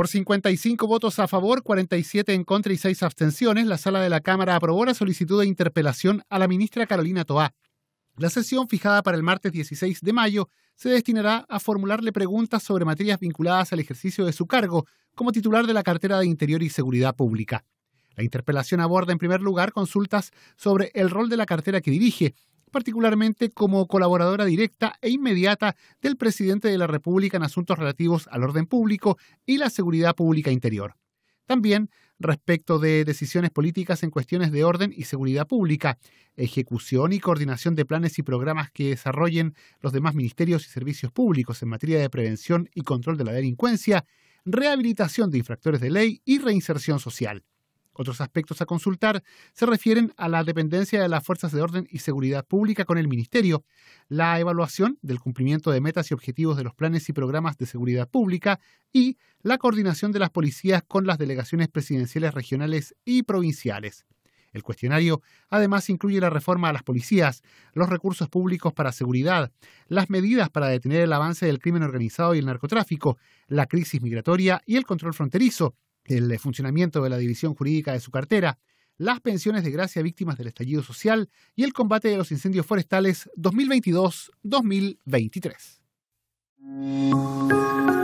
Por 55 votos a favor, 47 en contra y 6 abstenciones, la sala de la Cámara aprobó la solicitud de interpelación a la ministra Carolina Toá. La sesión fijada para el martes 16 de mayo se destinará a formularle preguntas sobre materias vinculadas al ejercicio de su cargo como titular de la cartera de Interior y Seguridad Pública. La interpelación aborda en primer lugar consultas sobre el rol de la cartera que dirige, particularmente como colaboradora directa e inmediata del presidente de la República en asuntos relativos al orden público y la seguridad pública interior. También respecto de decisiones políticas en cuestiones de orden y seguridad pública, ejecución y coordinación de planes y programas que desarrollen los demás ministerios y servicios públicos en materia de prevención y control de la delincuencia, rehabilitación de infractores de ley y reinserción social. Otros aspectos a consultar se refieren a la dependencia de las fuerzas de orden y seguridad pública con el Ministerio, la evaluación del cumplimiento de metas y objetivos de los planes y programas de seguridad pública y la coordinación de las policías con las delegaciones presidenciales regionales y provinciales. El cuestionario además incluye la reforma a las policías, los recursos públicos para seguridad, las medidas para detener el avance del crimen organizado y el narcotráfico, la crisis migratoria y el control fronterizo, el funcionamiento de la división jurídica de su cartera, las pensiones de gracia víctimas del estallido social y el combate de los incendios forestales 2022-2023.